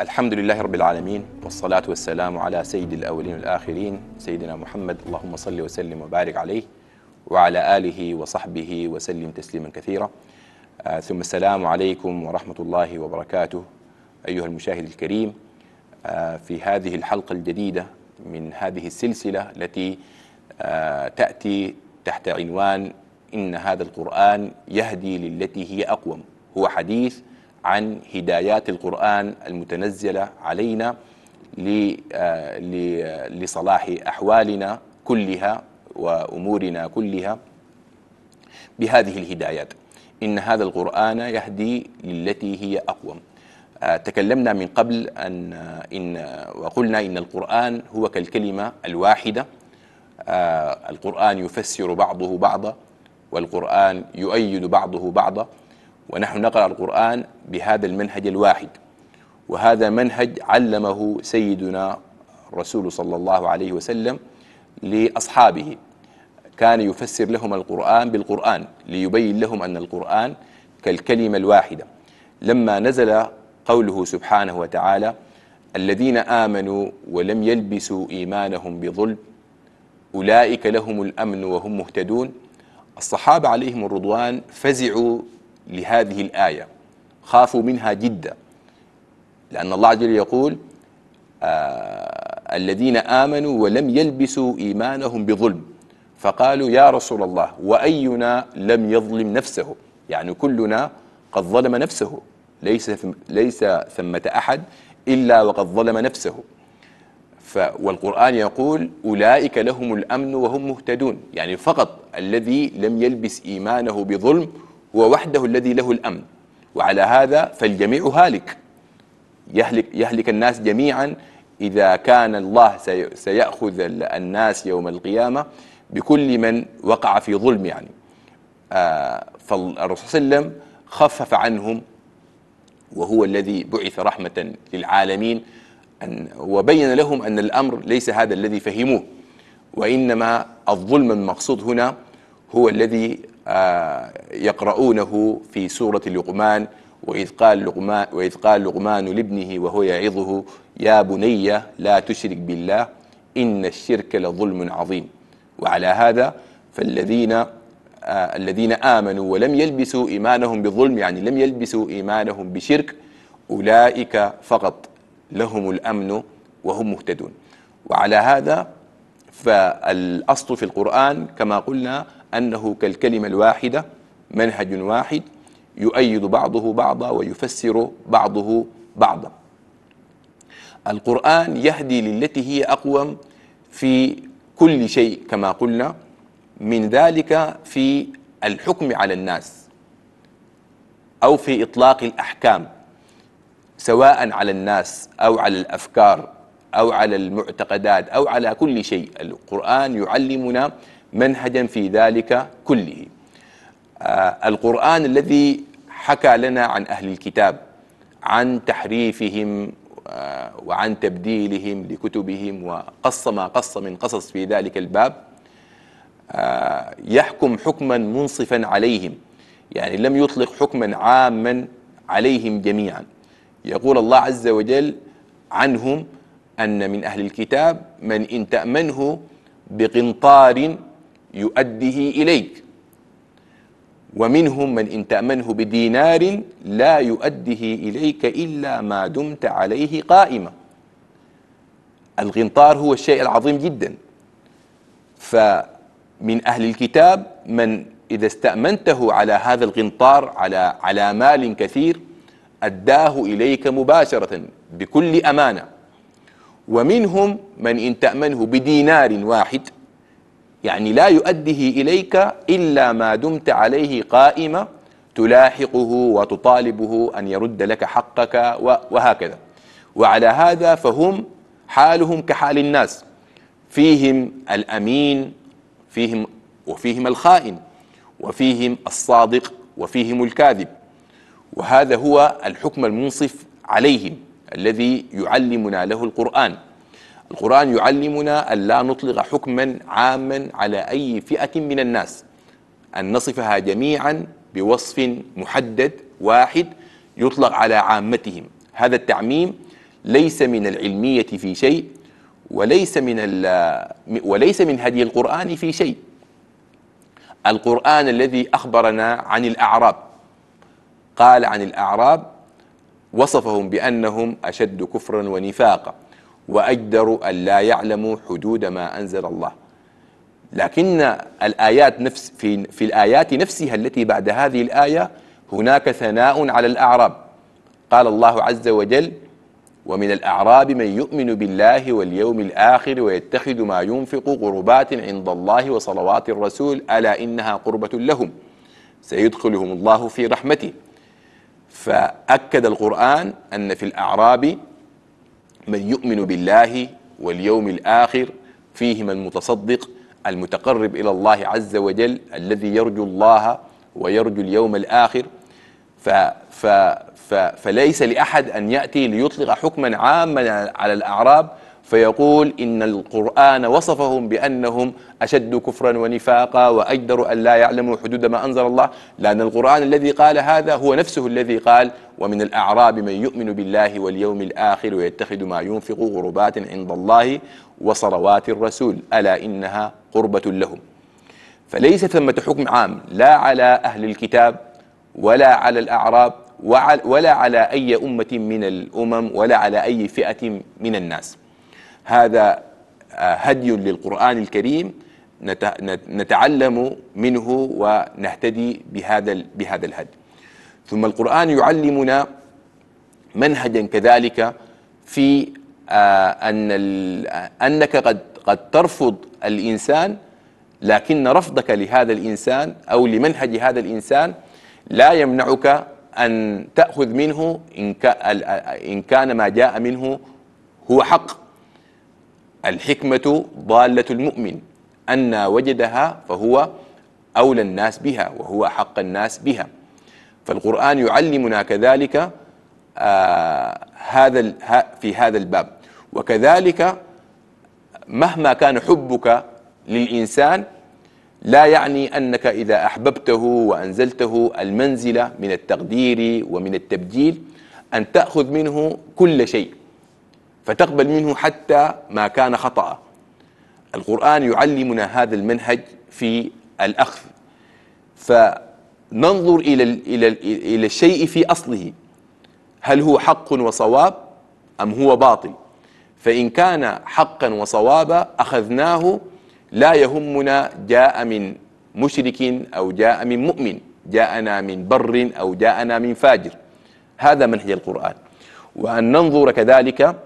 الحمد لله رب العالمين والصلاة والسلام على سيد الأولين والآخرين سيدنا محمد اللهم صل وسلم وبارك عليه وعلى آله وصحبه وسلم تسليما كثيرا آه، ثم السلام عليكم ورحمة الله وبركاته أيها المشاهد الكريم آه، في هذه الحلقة الجديدة من هذه السلسلة التي آه، تأتي تحت عنوان إن هذا القرآن يهدي للتي هي أقوم هو حديث عن هدايات القرآن المتنزلة علينا آه، آه، لصلاح أحوالنا كلها وأمورنا كلها بهذه الهدايات إن هذا القرآن يهدي للتي هي أقوم آه، تكلمنا من قبل أن إن وقلنا إن القرآن هو كالكلمة الواحدة القرآن يفسر بعضه بعضا والقرآن يؤيد بعضه بعضا ونحن نقرأ القرآن بهذا المنهج الواحد وهذا منهج علمه سيدنا الرسول صلى الله عليه وسلم لأصحابه كان يفسر لهم القرآن بالقرآن ليبين لهم أن القرآن كالكلمة الواحدة لما نزل قوله سبحانه وتعالى الذين آمنوا ولم يلبسوا إيمانهم بظلم أولئك لهم الأمن وهم مهتدون الصحابة عليهم الرضوان فزعوا لهذه الآية خافوا منها جدا لأن الله عز وجل يقول آه الذين آمنوا ولم يلبسوا إيمانهم بظلم فقالوا يا رسول الله وأينا لم يظلم نفسه يعني كلنا قد ظلم نفسه ليس ليس ثمة أحد إلا وقد ظلم نفسه والقرآن يقول أولئك لهم الأمن وهم مهتدون يعني فقط الذي لم يلبس إيمانه بظلم هو وحده الذي له الأمن وعلى هذا فالجميع هالك يهلك, يهلك الناس جميعا إذا كان الله سيأخذ الناس يوم القيامة بكل من وقع في ظلم يعني آه فالرسول صلى الله عليه وسلم خفف عنهم وهو الذي بعث رحمة للعالمين أن وبين لهم أن الأمر ليس هذا الذي فهموه وإنما الظلم المقصود هنا هو الذي يقرؤونه في سورة لقمان وإذ قال لقمان, وإذ قال لقمان لابنه وهو يعظه يا بني لا تشرك بالله إن الشرك لظلم عظيم وعلى هذا فالذين آه، الذين آمنوا ولم يلبسوا إيمانهم بظلم يعني لم يلبسوا إيمانهم بشرك أولئك فقط لهم الأمن وهم مهتدون وعلى هذا فالأصل في القرآن كما قلنا أنه كالكلمة الواحدة منهج واحد يؤيد بعضه بعضا ويفسر بعضه بعضا القرآن يهدي للتي هي أقوم في كل شيء كما قلنا من ذلك في الحكم على الناس أو في إطلاق الأحكام سواء على الناس أو على الأفكار أو على المعتقدات أو على كل شيء القرآن يعلمنا منهجا في ذلك كله آه، القرآن الذي حكى لنا عن أهل الكتاب عن تحريفهم آه، وعن تبديلهم لكتبهم وقص ما قص من قصص في ذلك الباب آه، يحكم حكما منصفا عليهم يعني لم يطلق حكما عاما عليهم جميعا يقول الله عز وجل عنهم أن من أهل الكتاب من إن تأمنه بقنطار يؤديه إليك ومنهم من إن تأمنه بدينار لا يؤديه إليك إلا ما دمت عليه قائمة القنطار هو الشيء العظيم جدا فمن أهل الكتاب من إذا استأمنته على هذا القنطار على على مال كثير أداه إليك مباشرة بكل أمانة ومنهم من إن تأمنه بدينار واحد يعني لا يؤده إليك إلا ما دمت عليه قائمة تلاحقه وتطالبه أن يرد لك حقك وهكذا وعلى هذا فهم حالهم كحال الناس فيهم الأمين فيهم وفيهم الخائن وفيهم الصادق وفيهم الكاذب وهذا هو الحكم المنصف عليهم الذي يعلمنا له القرآن القرآن يعلمنا أن لا نطلق حكما عاما على أي فئة من الناس أن نصفها جميعا بوصف محدد واحد يطلق على عامتهم هذا التعميم ليس من العلمية في شيء وليس من وليس من هدي القرآن في شيء القرآن الذي أخبرنا عن الأعراب قال عن الأعراب وصفهم بأنهم أشد كفرا ونفاقا وأجدر أن لا يعلموا حدود ما أنزل الله لكن الآيات نفس في, في الآيات نفسها التي بعد هذه الآية هناك ثناء على الأعراب قال الله عز وجل ومن الأعراب من يؤمن بالله واليوم الآخر ويتخذ ما ينفق قربات عند الله وصلوات الرسول ألا إنها قربة لهم سيدخلهم الله في رحمته فأكد القرآن أن في الأعراب من يؤمن بالله واليوم الآخر فيهم المتصدق المتقرب إلى الله عز وجل الذي يرجو الله ويرجو اليوم الآخر ف ف ف فليس لأحد أن يأتي ليطلق حكما عاما على الأعراب فيقول إن القرآن وصفهم بأنهم أشد كفرا ونفاقا وأجدر أن لا يعلموا حدود ما أنزل الله لأن القرآن الذي قال هذا هو نفسه الذي قال ومن الأعراب من يؤمن بالله واليوم الآخر ويتخذ ما ينفق غربات عند الله وصلوات الرسول ألا إنها قربة لهم فليس ثمة حكم عام لا على أهل الكتاب ولا على الأعراب ولا على أي أمة من الأمم ولا على أي فئة من الناس هذا آه، هدي للقرآن الكريم نتعلم منه ونهتدي بهذا بهذا الهدي ثم القرآن يعلمنا منهجا كذلك في آه، أن أنك قد قد ترفض الإنسان لكن رفضك لهذا الإنسان أو لمنهج هذا الإنسان لا يمنعك أن تأخذ منه إن كان ما جاء منه هو حق الحكمة ضالة المؤمن أن وجدها فهو أولى الناس بها وهو أحق الناس بها فالقرآن يعلمنا كذلك آه، هذا في هذا الباب وكذلك مهما كان حبك للإنسان لا يعني أنك إذا أحببته وأنزلته المنزلة من التقدير ومن التبجيل أن تأخذ منه كل شيء فتقبل منه حتى ما كان خطأ القرآن يعلمنا هذا المنهج في الأخذ فننظر إلى, إلى, إلى الشيء في أصله هل هو حق وصواب أم هو باطل فإن كان حقا وصوابا أخذناه لا يهمنا جاء من مشرك أو جاء من مؤمن جاءنا من بر أو جاءنا من فاجر هذا منهج القرآن وأن ننظر كذلك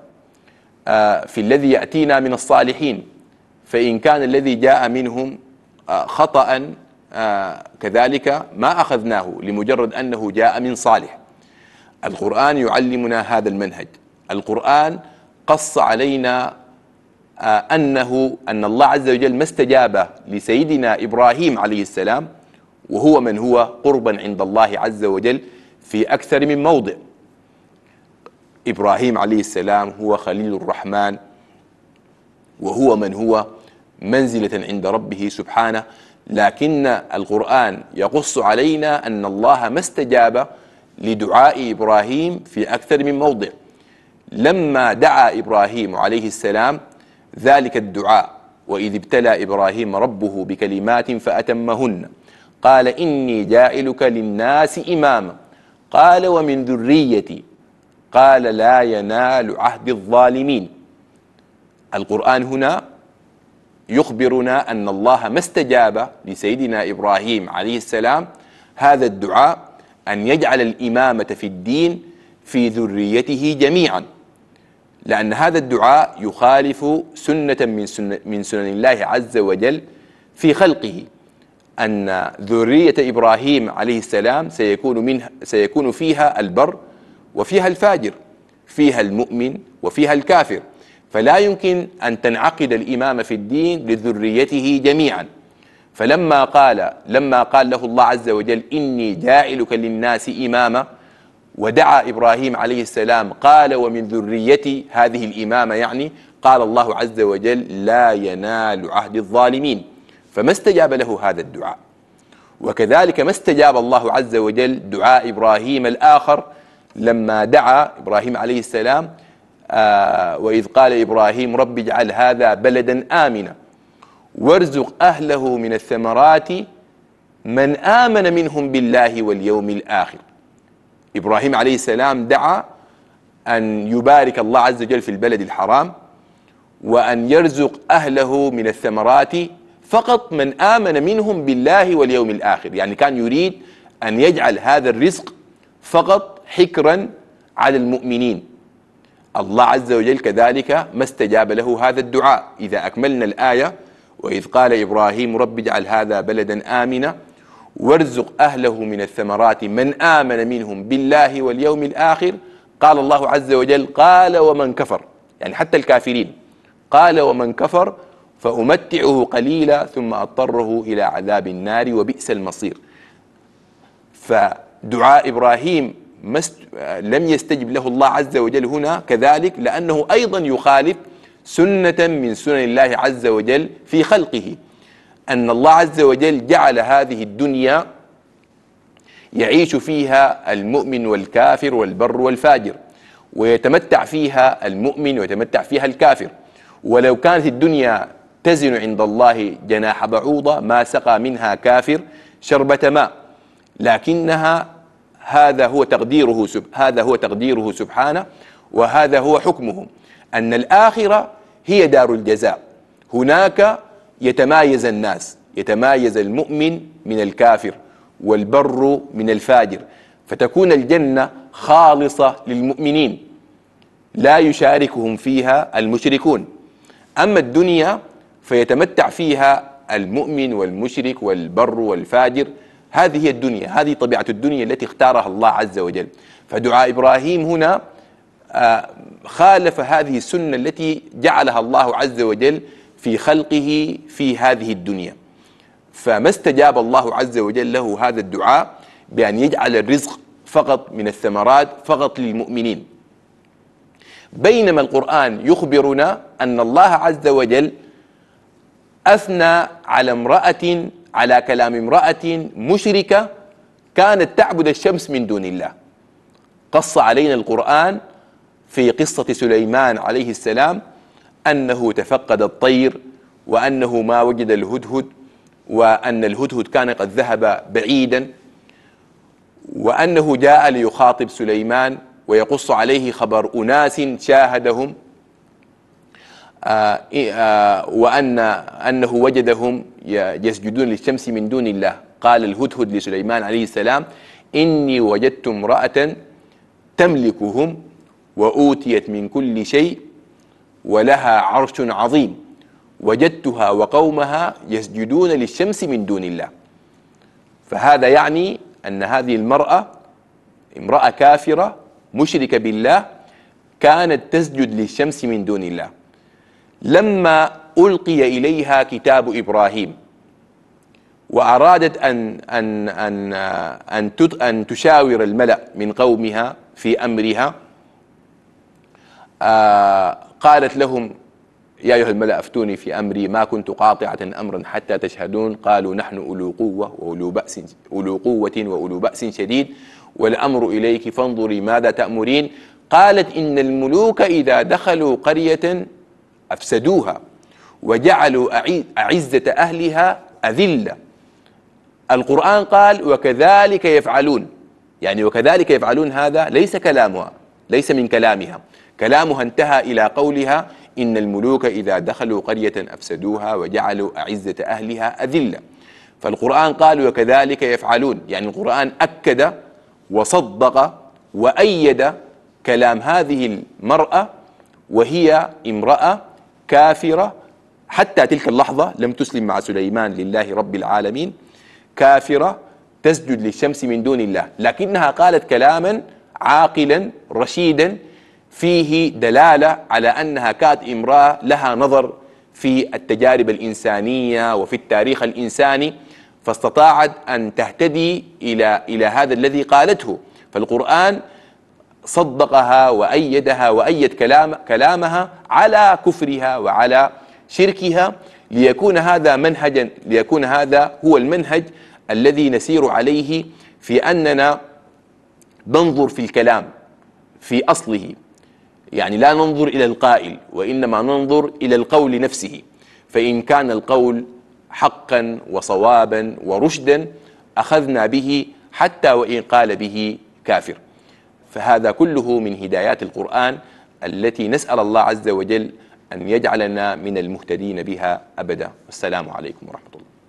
آه، في الذي يأتينا من الصالحين فإن كان الذي جاء منهم آه، خطأ آه، كذلك ما أخذناه لمجرد أنه جاء من صالح القرآن يعلمنا هذا المنهج القرآن قص علينا أنه أن الله عز وجل ما استجاب لسيدنا إبراهيم عليه السلام وهو من هو قربا عند الله عز وجل في أكثر من موضع إبراهيم عليه السلام هو خليل الرحمن وهو من هو منزلة عند ربه سبحانه لكن القرآن يقص علينا أن الله ما استجاب لدعاء إبراهيم في أكثر من موضع لما دعا إبراهيم عليه السلام ذلك الدعاء وإذ ابتلى إبراهيم ربه بكلمات فأتمهن قال إني جائلك للناس إماما قال ومن ذريتي قال لا ينال عهد الظالمين القرآن هنا يخبرنا أن الله ما استجاب لسيدنا إبراهيم عليه السلام هذا الدعاء أن يجعل الإمامة في الدين في ذريته جميعا لأن هذا الدعاء يخالف سنة من سنة من سنن الله عز وجل في خلقه أن ذرية إبراهيم عليه السلام سيكون, منها سيكون فيها البر وفيها الفاجر فيها المؤمن وفيها الكافر فلا يمكن أن تنعقد الإمامة في الدين لذريته جميعا فلما قال لما قال له الله عز وجل إني جاعلك للناس إماما ودعا إبراهيم عليه السلام قال ومن ذريتي هذه الإمامة يعني قال الله عز وجل لا ينال عهد الظالمين فما استجاب له هذا الدعاء وكذلك ما استجاب الله عز وجل دعاء إبراهيم الآخر لما دعا إبراهيم عليه السلام آه وإذ قال إبراهيم رب اجعل هذا بلدا آمنا وارزق أهله من الثمرات من آمن منهم بالله واليوم الآخر إبراهيم عليه السلام دعا أن يبارك الله عز وجل في البلد الحرام وأن يرزق أهله من الثمرات فقط من آمن منهم بالله واليوم الآخر يعني كان يريد أن يجعل هذا الرزق فقط حكرا على المؤمنين الله عز وجل كذلك ما استجاب له هذا الدعاء إذا أكملنا الآية وإذ قال إبراهيم رب اجعل هذا بلدا آمنا وارزق أهله من الثمرات من آمن منهم بالله واليوم الآخر قال الله عز وجل قال ومن كفر يعني حتى الكافرين قال ومن كفر فأمتعه قليلا ثم أضطره إلى عذاب النار وبئس المصير فدعاء إبراهيم مست... لم يستجب له الله عز وجل هنا كذلك لأنه أيضا يخالف سنة من سنن الله عز وجل في خلقه أن الله عز وجل جعل هذه الدنيا يعيش فيها المؤمن والكافر والبر والفاجر ويتمتع فيها المؤمن ويتمتع فيها الكافر ولو كانت الدنيا تزن عند الله جناح بعوضة ما سقى منها كافر شربة ماء لكنها هذا هو تقديره هذا هو تقديره سبحانه وهذا هو حكمه أن الآخرة هي دار الجزاء هناك يتمايز الناس يتمايز المؤمن من الكافر والبر من الفاجر فتكون الجنة خالصة للمؤمنين لا يشاركهم فيها المشركون أما الدنيا فيتمتع فيها المؤمن والمشرك والبر والفاجر هذه هي الدنيا هذه طبيعة الدنيا التي اختارها الله عز وجل فدعاء إبراهيم هنا آه، خالف هذه السنة التي جعلها الله عز وجل في خلقه في هذه الدنيا فما استجاب الله عز وجل له هذا الدعاء بأن يجعل الرزق فقط من الثمرات فقط للمؤمنين بينما القرآن يخبرنا أن الله عز وجل أثنى على امرأة على كلام امرأة مشركة كانت تعبد الشمس من دون الله قص علينا القرآن في قصة سليمان عليه السلام أنه تفقد الطير وأنه ما وجد الهدهد وأن الهدهد كان قد ذهب بعيدا وأنه جاء ليخاطب سليمان ويقص عليه خبر أناس شاهدهم آه، آه، وأن أنه وجدهم يسجدون للشمس من دون الله قال الهدهد لسليمان عليه السلام إني وجدت امرأة تملكهم وأوتيت من كل شيء ولها عرش عظيم وجدتها وقومها يسجدون للشمس من دون الله فهذا يعني أن هذه المرأة امرأة كافرة مشركة بالله كانت تسجد للشمس من دون الله لما ألقي إليها كتاب إبراهيم وأرادت أن أن أن أن أن تشاور الملأ من قومها في أمرها آه، قالت لهم يا أيها الملأ أفتوني في أمري ما كنت قاطعة أمرا حتى تشهدون قالوا نحن أولو قوة وأولو بأس أولو قوة وأولو بأس شديد والأمر إليك فانظري ماذا تأمرين قالت إن الملوك إذا دخلوا قرية أفسدوها وجعلوا أعزة أهلها أذلة القرآن قال وكذلك يفعلون يعني وكذلك يفعلون هذا ليس كلامها ليس من كلامها كلامها انتهى إلى قولها إن الملوك إذا دخلوا قرية أفسدوها وجعلوا أعزة أهلها أذلة فالقرآن قال وكذلك يفعلون يعني القرآن أكد وصدق وأيد كلام هذه المرأة وهي امرأة كافرة حتى تلك اللحظة لم تسلم مع سليمان لله رب العالمين كافرة تسجد للشمس من دون الله لكنها قالت كلاما عاقلا رشيدا فيه دلالة على أنها كانت امرأة لها نظر في التجارب الإنسانية وفي التاريخ الإنساني فاستطاعت أن تهتدي إلى إلى هذا الذي قالته فالقرآن صدقها وأيدها وأيد كلام كلامها على كفرها وعلى شركها ليكون هذا منهجا ليكون هذا هو المنهج الذي نسير عليه في أننا ننظر في الكلام في أصله يعني لا ننظر إلى القائل وإنما ننظر إلى القول نفسه فإن كان القول حقا وصوابا ورشدا أخذنا به حتى وإن قال به كافر فهذا كله من هدايات القرآن التي نسأل الله عز وجل أن يجعلنا من المهتدين بها أبدا والسلام عليكم ورحمة الله